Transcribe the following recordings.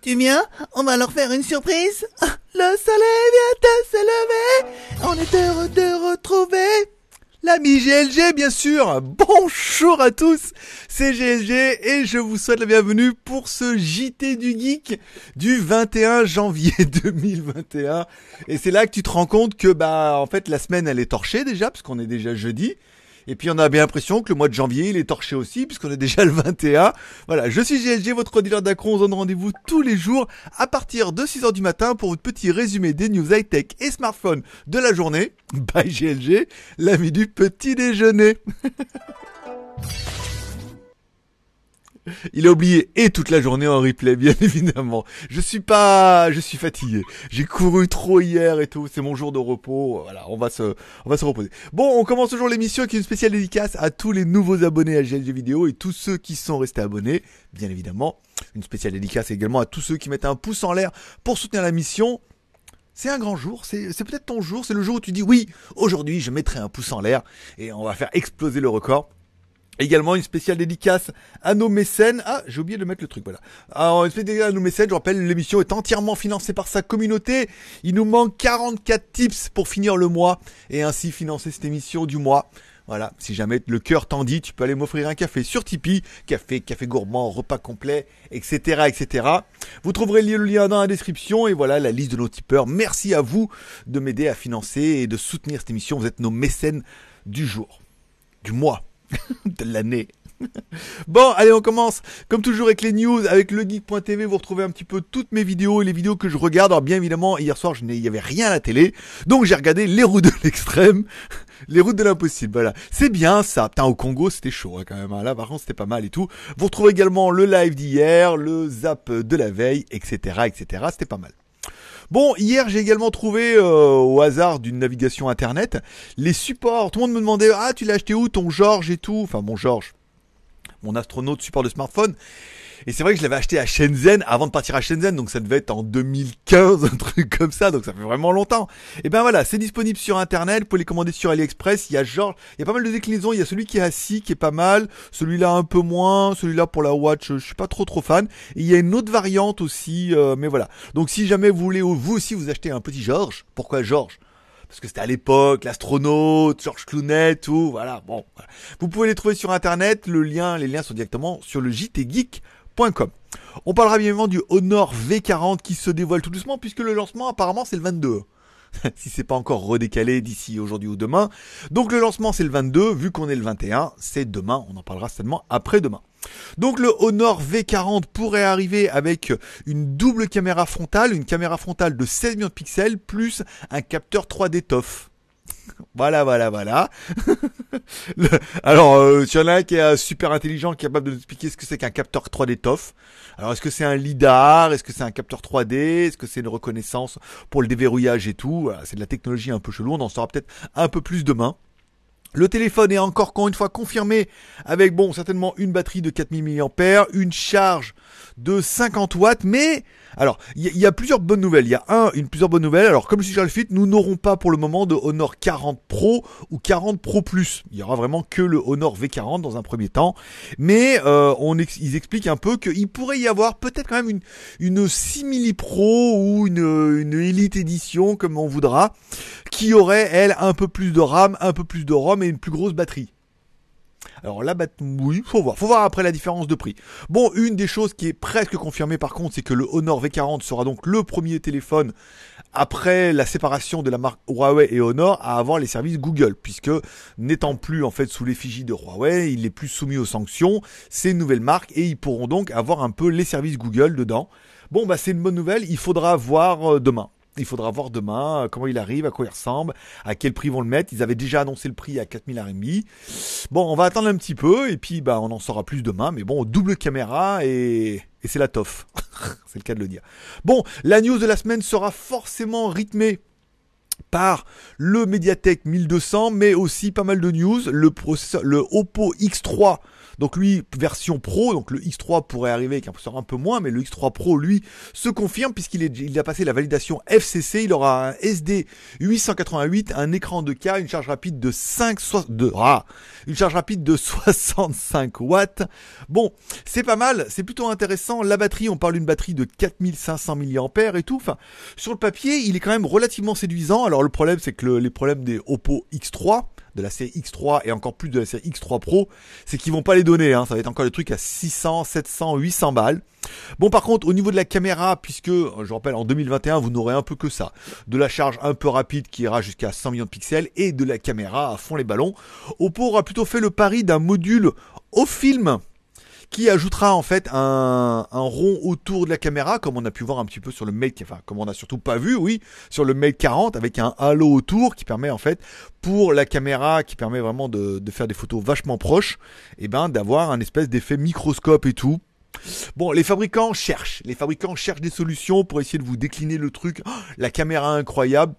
Tu viens On va leur faire une surprise Le soleil vient de se lever On est heureux de retrouver l'ami GLG bien sûr Bonjour à tous, c'est GLG et je vous souhaite la bienvenue pour ce JT du Geek du 21 janvier 2021. Et c'est là que tu te rends compte que bah en fait la semaine elle est torchée déjà parce qu'on est déjà jeudi et puis on a bien l'impression que le mois de janvier, il est torché aussi, puisqu'on est déjà le 21. Voilà, je suis GLG, votre dealer d'Acron. On donne rendez-vous tous les jours à partir de 6h du matin pour votre petit résumé des news high-tech et smartphones de la journée. Bye GLG, l'ami du petit déjeuner. Il a oublié et toute la journée en replay, bien évidemment. Je suis pas, je suis fatigué. J'ai couru trop hier et tout. C'est mon jour de repos. Voilà, on va se, on va se reposer. Bon, on commence toujours l'émission avec une spéciale dédicace à tous les nouveaux abonnés à GLG Vidéo et tous ceux qui sont restés abonnés, bien évidemment. Une spéciale dédicace également à tous ceux qui mettent un pouce en l'air pour soutenir la mission. C'est un grand jour, c'est peut-être ton jour, c'est le jour où tu dis oui, aujourd'hui je mettrai un pouce en l'air et on va faire exploser le record. Également une spéciale dédicace à nos mécènes. Ah, j'ai oublié de mettre le truc, voilà. Alors, une spéciale dédicace à nos mécènes, je rappelle, l'émission est entièrement financée par sa communauté. Il nous manque 44 tips pour finir le mois et ainsi financer cette émission du mois. Voilà, si jamais le cœur t'en dit, tu peux aller m'offrir un café sur Tipeee, café, café gourmand, repas complet, etc., etc. Vous trouverez le lien dans la description et voilà la liste de nos tipeurs. Merci à vous de m'aider à financer et de soutenir cette émission. Vous êtes nos mécènes du jour, du mois. de l'année. Bon, allez, on commence. Comme toujours avec les news, avec legeek.tv, vous retrouvez un petit peu toutes mes vidéos et les vidéos que je regarde. Alors bien évidemment, hier soir, je n'y avait rien à la télé, donc j'ai regardé Les Routes de l'extrême, Les Routes de l'impossible. Voilà, c'est bien ça. Putain, au Congo, c'était chaud hein, quand même. Hein. Là, par contre, c'était pas mal et tout. Vous retrouvez également le live d'hier, le zap de la veille, etc., etc. C'était pas mal. Bon, hier j'ai également trouvé euh, au hasard d'une navigation internet les supports. Tout le monde me demandait ah tu l'as acheté où ton George et tout. Enfin mon Georges mon astronaute support de smartphone. Et c'est vrai que je l'avais acheté à Shenzhen avant de partir à Shenzhen, donc ça devait être en 2015, un truc comme ça, donc ça fait vraiment longtemps. Et ben voilà, c'est disponible sur internet, vous pouvez les commander sur AliExpress, il y a genre, il y a pas mal de déclinaisons, il y a celui qui est assis, qui est pas mal, celui-là un peu moins, celui-là pour la watch, je suis pas trop trop fan. Et il y a une autre variante aussi, euh, mais voilà. Donc si jamais vous voulez, vous aussi vous achetez un petit George, pourquoi George parce que c'était à l'époque, l'astronaute, George Clooney, tout, voilà. Bon, vous pouvez les trouver sur internet. Le lien, les liens sont directement sur le jtgeek.com. On parlera bien évidemment du Honor V40 qui se dévoile tout doucement puisque le lancement apparemment c'est le 22. si c'est pas encore redécalé d'ici aujourd'hui ou demain. Donc le lancement c'est le 22, vu qu'on est le 21, c'est demain, on en parlera seulement après-demain. Donc le Honor V40 pourrait arriver avec une double caméra frontale, une caméra frontale de 16 millions de pixels plus un capteur 3D TOF. Voilà, voilà, voilà. alors, euh, y en a un qui est euh, super intelligent, capable de nous expliquer ce que c'est qu'un capteur 3D TOF. Alors, est-ce que c'est un lidar Est-ce que c'est un capteur 3D Est-ce que c'est une reconnaissance pour le déverrouillage et tout C'est de la technologie un peu chelou, on en saura peut-être un peu plus demain. Le téléphone est encore une fois confirmé avec bon certainement une batterie de 4000 mAh, une charge de 50 watts, mais alors il y, a plusieurs bonnes nouvelles. Il y a un, une plusieurs bonnes nouvelles. Alors comme suggère le fit, nous n'aurons pas pour le moment de Honor 40 Pro ou 40 Pro Plus. Il y aura vraiment que le Honor V40 dans un premier temps, mais euh, on ils expliquent un peu qu'il pourrait y avoir peut-être quand même une une 6000 Pro ou une une Elite Edition comme on voudra, qui aurait elle un peu plus de RAM, un peu plus de ROM une plus grosse batterie. Alors là, bat oui, faut voir. Faut voir après la différence de prix. Bon, une des choses qui est presque confirmée par contre, c'est que le Honor V40 sera donc le premier téléphone après la séparation de la marque Huawei et Honor à avoir les services Google, puisque n'étant plus en fait sous l'effigie de Huawei, il est plus soumis aux sanctions, ces nouvelles marques, et ils pourront donc avoir un peu les services Google dedans. Bon, bah c'est une bonne nouvelle, il faudra voir euh, demain. Il faudra voir demain euh, comment il arrive, à quoi il ressemble, à quel prix vont le mettre. Ils avaient déjà annoncé le prix à 4000 RMB. Bon, on va attendre un petit peu et puis bah, on en saura plus demain. Mais bon, double caméra et, et c'est la toffe. c'est le cas de le dire. Bon, la news de la semaine sera forcément rythmée par le Mediatek 1200, mais aussi pas mal de news. Le, le Oppo X3 donc lui, version pro, donc le X3 pourrait arriver avec un processeur un peu moins, mais le X3 Pro, lui, se confirme puisqu'il est, il a passé la validation FCC. Il aura un SD 888, un écran de k une charge rapide de 5, de, ah, une charge rapide de 65 watts. Bon, c'est pas mal, c'est plutôt intéressant. La batterie, on parle d'une batterie de 4500 mAh et tout. Enfin, sur le papier, il est quand même relativement séduisant. Alors le problème, c'est que les problèmes des Oppo X3, de la série X3 et encore plus de la série X3 Pro, c'est qu'ils vont pas les donner. Hein. Ça va être encore le truc à 600, 700, 800 balles. Bon, par contre, au niveau de la caméra, puisque je rappelle, en 2021, vous n'aurez un peu que ça, de la charge un peu rapide qui ira jusqu'à 100 millions de pixels et de la caméra à fond les ballons. Oppo aura plutôt fait le pari d'un module au film qui ajoutera en fait un, rond autour de la caméra, comme on a pu voir un petit peu sur le Mate, enfin comme on n'a surtout pas vu, oui, sur le Mate 40 avec un halo autour qui permet en fait pour la caméra, qui permet vraiment de, faire des photos vachement proches, et eh ben d'avoir un espèce d'effet microscope et tout. Bon, les fabricants cherchent, les fabricants cherchent des solutions pour essayer de vous décliner le truc. Oh, la caméra incroyable,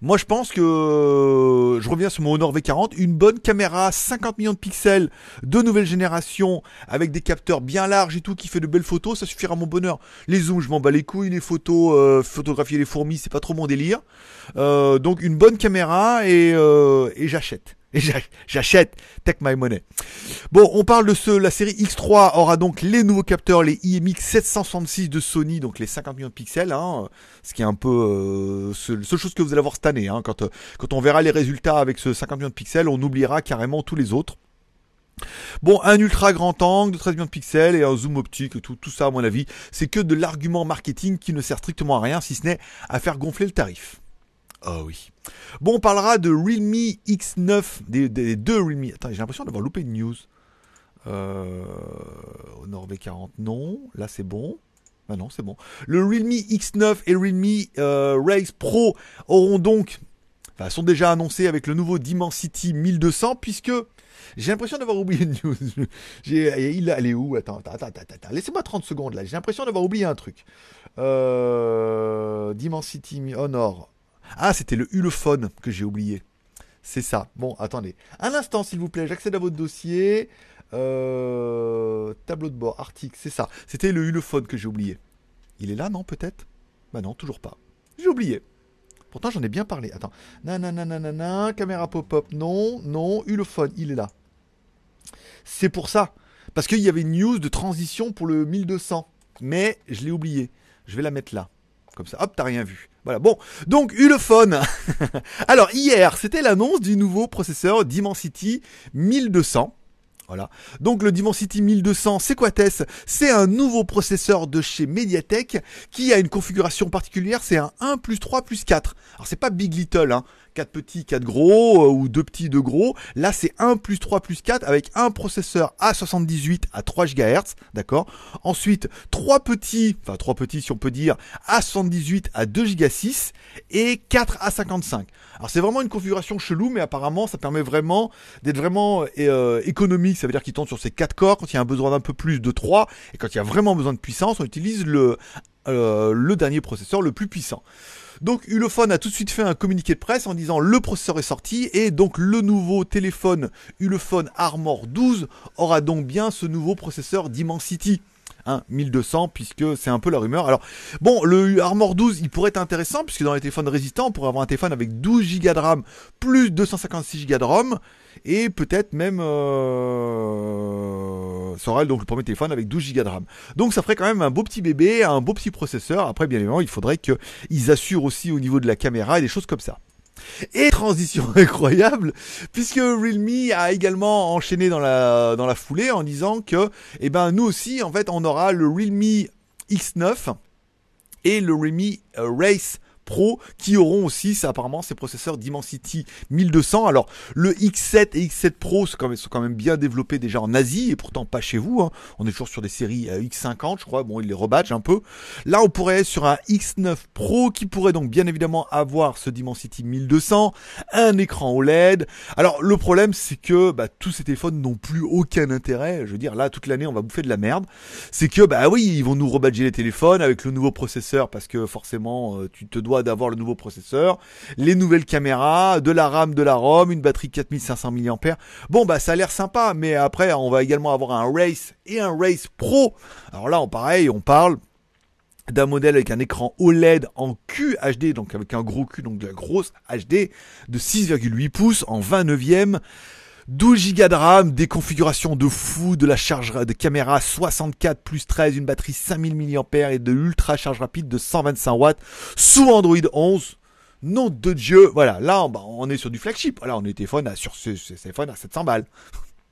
moi, je pense que euh, je reviens sur mon Honor V40, une bonne caméra 50 millions de pixels de nouvelle génération avec des capteurs bien larges et tout qui fait de belles photos, ça suffira à mon bonheur. Les zooms, je m'en bats les couilles, les photos, euh, photographier les fourmis, c'est pas trop mon délire. Euh, donc une bonne caméra et, et j'achète. Et j'achète. Take my money. Bon, on parle de ce. La série X3 aura donc les nouveaux capteurs, les IMX 766 de Sony, donc les 50 millions de pixels, hein, ce qui est un peu euh, seule chose que vous allez voir cette année. Hein, quand, euh, quand on verra les résultats avec ce 50 millions de pixels, on oubliera carrément tous les autres. Bon, un ultra grand angle de 13 millions de pixels et un zoom optique, tout, tout ça à mon avis, c'est que de l'argument marketing qui ne sert strictement à rien si ce n'est à faire gonfler le tarif. Oh oui. Bon, on parlera de Realme X9, des, deux Realme. Attends, j'ai l'impression d'avoir loupé une news. Euh, Honor V40, non. Là, c'est bon. Ah non, c'est bon. Le Realme X9 et Realme euh, Race Pro auront donc, enfin, sont déjà annoncés avec le nouveau Dimensity 1200, puisque j'ai l'impression d'avoir oublié une news. il, elle est où Attends, attends, attends, attends. Laissez-moi 30 secondes là. J'ai l'impression d'avoir oublié un truc. Euh, Dimensity Honor oh, ah, c'était le Ulephone que j'ai oublié. C'est ça. Bon, attendez. Un instant, s'il vous plaît, j'accède à votre dossier. Euh, tableau de bord, article, c'est ça. C'était le hulophone que j'ai oublié. Il est là, non, peut-être Bah non, toujours pas. J'ai oublié. Pourtant, j'en ai bien parlé. Attends. non caméra pop-up, non, non, hulophone, il est là. C'est pour ça. Parce qu'il y avait une news de transition pour le 1200. Mais je l'ai oublié. Je vais la mettre là. Comme ça, hop, t'as rien vu. Voilà, bon. Donc, Ulefone. Alors, hier, c'était l'annonce du nouveau processeur Dimensity 1200. Voilà. Donc le Dimensity 1200, c'est quoi Tess C'est un nouveau processeur de chez Mediatek qui a une configuration particulière, c'est un 1 plus 3 plus 4. Alors c'est pas Big Little, hein, 4 petits, 4 gros, euh, ou 2 petits, 2 gros. Là, c'est 1 plus 3 plus 4 avec un processeur A78 à 3 GHz, d'accord Ensuite, 3 petits, enfin 3 petits si on peut dire, A78 à 2 Go 6 et 4 A55. Alors c'est vraiment une configuration chelou, mais apparemment ça permet vraiment d'être vraiment euh, euh, économique. Ça veut dire qu'il tombe sur ces 4 corps quand il y a un besoin d'un peu plus de 3, et quand il y a vraiment besoin de puissance, on utilise le euh, le dernier processeur le plus puissant. Donc Ulefone a tout de suite fait un communiqué de presse en disant le processeur est sorti et donc le nouveau téléphone Ulefone Armor 12 aura donc bien ce nouveau processeur Dimensity 1200 hein, puisque c'est un peu la rumeur. Alors bon, le Armor 12, il pourrait être intéressant puisque dans les téléphones résistants, on pourrait avoir un téléphone avec 12 Go de RAM plus 256 Go de ROM et peut-être même euh, Sorel, donc le premier téléphone avec 12 Go de RAM. Donc ça ferait quand même un beau petit bébé, un beau petit processeur. Après bien évidemment, il faudrait qu'ils assurent aussi au niveau de la caméra et des choses comme ça. Et transition incroyable, puisque Realme a également enchaîné dans la, dans la foulée en disant que, eh ben, nous aussi, en fait, on aura le Realme X9 et le Realme euh, Race Pro qui auront aussi apparemment ces processeurs Dimensity 1200. Alors le X7 et X7 Pro sont quand même, bien développés déjà en Asie et pourtant pas chez vous. Hein. On est toujours sur des séries euh, X50 je crois. Bon ils les rebadgent un peu. Là on pourrait être sur un X9 Pro qui pourrait donc bien évidemment avoir ce Dimensity 1200, un écran OLED. Alors le problème c'est que bah, tous ces téléphones n'ont plus aucun intérêt. Je veux dire là toute l'année on va bouffer de la merde. C'est que bah oui ils vont nous rebadger les téléphones avec le nouveau processeur parce que forcément euh, tu te dois d'avoir le nouveau processeur, les nouvelles caméras, de la RAM, de la ROM, une batterie 4500 mAh. Bon, bah ça a l'air sympa, mais après on va également avoir un Race et un Race Pro. Alors là, pareil, on parle d'un modèle avec un écran OLED en QHD, donc avec un gros Q, donc de la grosse HD, de 6,8 pouces en 29e. 12 gigas de RAM, des configurations de fou, de la charge de caméra 64 plus 13, une batterie 5000 mAh et de l'ultra charge rapide de 125 watts sous Android 11. Nom de Dieu, voilà, là on, bah, est sur du flagship. Voilà, on est téléphone à, sur ce, ce téléphone à 700 balles.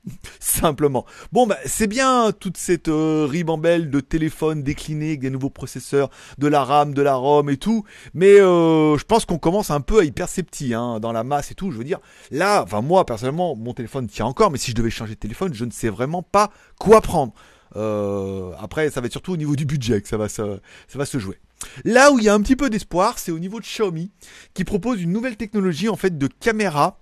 Simplement. Bon, bah, c'est bien toute cette euh, ribambelle de téléphones déclinés avec des nouveaux processeurs, de la RAM, de la ROM et tout. Mais euh, je pense qu'on commence un peu à y hein, dans la masse et tout. Je veux dire, là, enfin moi personnellement, mon téléphone tient encore, mais si je devais changer de téléphone, je ne sais vraiment pas quoi prendre. Euh, après, ça va être surtout au niveau du budget que ça va se, ça va se jouer. Là où il y a un petit peu d'espoir, c'est au niveau de Xiaomi, qui propose une nouvelle technologie en fait de caméra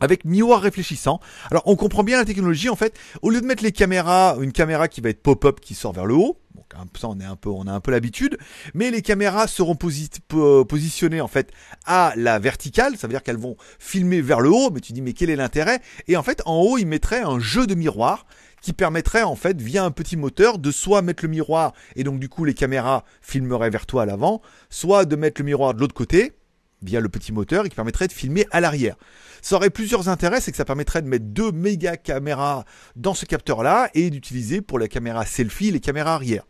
avec miroir réfléchissant. Alors on comprend bien la technologie en fait. Au lieu de mettre les caméras, une caméra qui va être pop-up qui sort vers le haut, donc ça on est un peu, on a un peu l'habitude, mais les caméras seront positionnées en fait à la verticale, ça veut dire qu'elles vont filmer vers le haut. Mais tu dis mais quel est l'intérêt Et en fait en haut ils mettraient un jeu de miroir qui permettrait en fait via un petit moteur de soit mettre le miroir et donc du coup les caméras filmeraient vers toi à l'avant, soit de mettre le miroir de l'autre côté via le petit moteur et qui permettrait de filmer à l'arrière. Ça aurait plusieurs intérêts, c'est que ça permettrait de mettre deux méga caméras dans ce capteur-là et d'utiliser pour la caméra selfie les caméras arrière,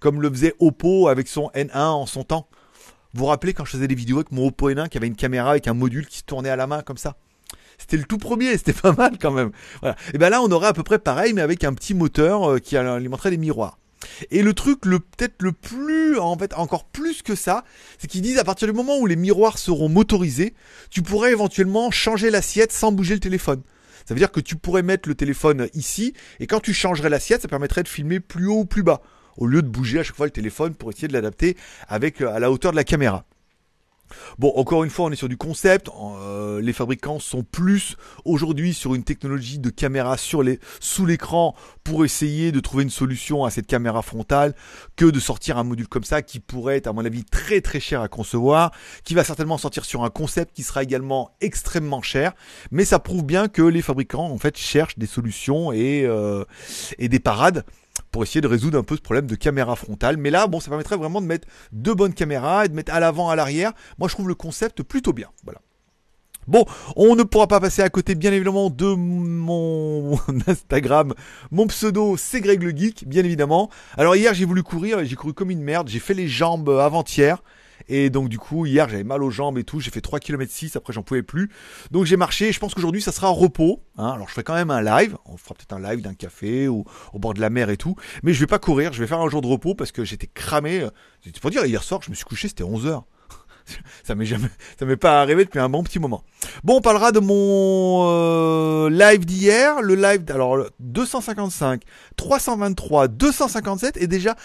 comme le faisait Oppo avec son N1 en son temps. Vous vous rappelez quand je faisais des vidéos avec mon Oppo N1 qui avait une caméra avec un module qui se tournait à la main comme ça c'était le tout premier, c'était pas mal quand même. Et ben là, on aurait à peu près pareil, mais avec un petit moteur euh, qui alimenterait les miroirs. Et le truc, le peut-être le plus, en fait, encore plus que ça, c'est qu'ils disent à partir du moment où les miroirs seront motorisés, tu pourrais éventuellement changer l'assiette sans bouger le téléphone. Ça veut dire que tu pourrais mettre le téléphone ici, et quand tu changerais l'assiette, ça permettrait de filmer plus haut ou plus bas, au lieu de bouger à chaque fois le téléphone pour essayer de l'adapter avec euh, à la hauteur de la caméra. Bon, encore une fois, on est sur du concept. Euh, les fabricants sont plus aujourd'hui sur une technologie de caméra sur sous l'écran pour essayer de trouver une solution à cette caméra frontale que de sortir un module comme ça qui pourrait être, à mon avis, très très cher à concevoir, qui va certainement sortir sur un concept qui sera également extrêmement cher. Mais ça prouve bien que les fabricants, en fait, cherchent des solutions et euh, des parades pour essayer de résoudre un peu ce problème de caméra frontale. Mais là, bon, ça permettrait vraiment de mettre deux bonnes caméras et de mettre à l'avant, à l'arrière. Moi, je trouve le concept plutôt bien. Voilà. Bon, on ne pourra pas passer à côté, bien évidemment, de mon Instagram. Mon pseudo, c'est Greg le Geek, bien évidemment. Alors hier, j'ai voulu courir, j'ai couru comme une merde, j'ai fait les jambes avant-hier. Et donc du coup, hier j'avais mal aux jambes et tout, j'ai fait 3 km 6, après j'en pouvais plus. Donc j'ai marché, je pense qu'aujourd'hui ça sera un repos. Hein. Alors je ferai quand même un live, on fera peut-être un live d'un café ou au bord de la mer et tout. Mais je vais pas courir, je vais faire un jour de repos parce que j'étais cramé. C'est pour dire, hier soir je me suis couché, c'était 11h ça m'est jamais, ça m'est pas arrivé depuis un bon petit moment. Bon, on parlera de mon euh, live d'hier, le live alors 255, 323, 257 et déjà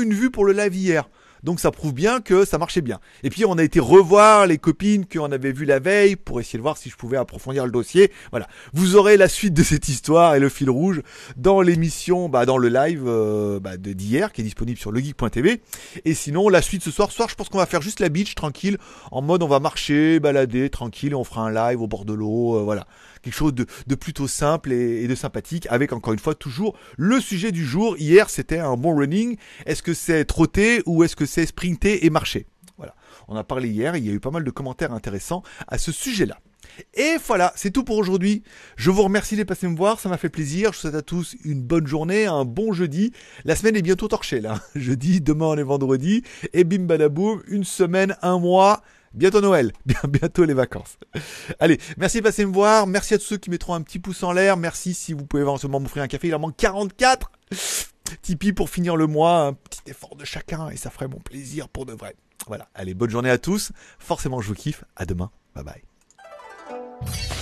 une vues pour le live hier. Donc ça prouve bien que ça marchait bien. Et puis on a été revoir les copines qu'on avait vues la veille pour essayer de voir si je pouvais approfondir le dossier. Voilà. Vous aurez la suite de cette histoire et le fil rouge dans l'émission, bah, dans le live euh, bah, d'hier qui est disponible sur legeek.tv. Et sinon, la suite ce soir, soir, je pense qu'on va faire juste la beach tranquille, en mode on va marcher, balader tranquille, on fera un live au bord de l'eau, euh, voilà quelque chose de, plutôt simple et, de sympathique, avec encore une fois toujours le sujet du jour. Hier, c'était un bon running. Est-ce que c'est trotter ou est-ce que c'est sprinter et marcher Voilà, on a parlé hier, il y a eu pas mal de commentaires intéressants à ce sujet-là. Et voilà, c'est tout pour aujourd'hui. Je vous remercie d'être passé me voir, ça m'a fait plaisir. Je vous souhaite à tous une bonne journée, un bon jeudi. La semaine est bientôt torchée là. Jeudi, demain on est vendredi. Et bim badaboum, une semaine, un mois. Bientôt Noël, bientôt les vacances. Allez, merci de passer me voir. Merci à tous ceux qui mettront un petit pouce en l'air. Merci si vous pouvez éventuellement m'offrir un café. Il en manque 44. Tipeee pour finir le mois. Un petit effort de chacun et ça ferait mon plaisir pour de vrai. Voilà. Allez, bonne journée à tous. Forcément, je vous kiffe. À demain. Bye bye.